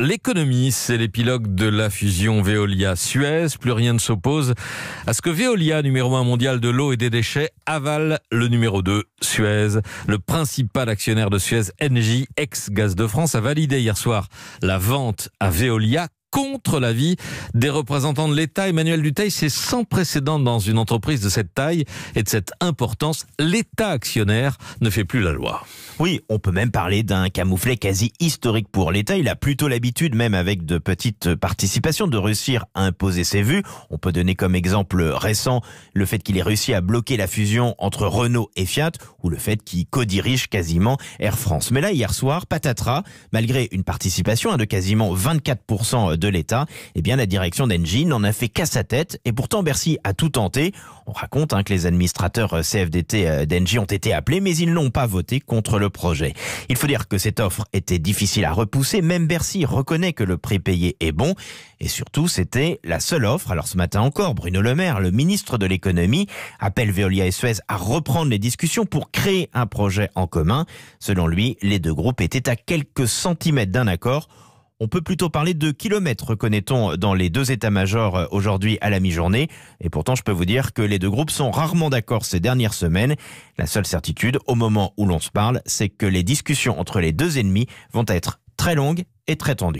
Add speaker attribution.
Speaker 1: l'économie. C'est l'épilogue de la fusion Veolia-Suez. Plus rien ne s'oppose à ce que Veolia, numéro 1 mondial de l'eau et des déchets, avale le numéro 2, Suez. Le principal actionnaire de Suez, NJ, ex-Gaz de France, a validé hier soir la vente à Veolia contre l'avis des représentants de l'État. Emmanuel Duteil, c'est sans précédent dans une entreprise de cette taille et de cette importance. L'État actionnaire
Speaker 2: ne fait plus la loi. Oui, on peut même parler d'un camouflet quasi historique pour l'État. Il a plutôt l'habitude, même avec de petites participations, de réussir à imposer ses vues. On peut donner comme exemple récent le fait qu'il ait réussi à bloquer la fusion entre Renault et Fiat ou le fait qu'il co-dirige quasiment Air France. Mais là, hier soir, patatras, malgré une participation hein, de quasiment 24% de l'État, eh bien la direction d'Engie n'en a fait qu'à sa tête et pourtant Bercy a tout tenté. On raconte hein, que les administrateurs euh, CFDT euh, d'Engie ont été appelés mais ils n'ont pas voté contre le projet. Il faut dire que cette offre était difficile à repousser, même Bercy reconnaît que le prix payé est bon et surtout c'était la seule offre. Alors ce matin encore, Bruno Le Maire, le ministre de l'économie, appelle Veolia et Suez à reprendre les discussions pour créer un projet en commun. Selon lui, les deux groupes étaient à quelques centimètres d'un accord. On peut plutôt parler de kilomètres, reconnaît on dans les deux états-majors euh, aujourd'hui à la mi-journée. Et pourtant, je peux vous dire que les deux groupes sont rarement d'accord ces dernières semaines. La seule certitude, au moment où l'on se parle, c'est que les discussions entre les deux ennemis vont être très longues et très tendues.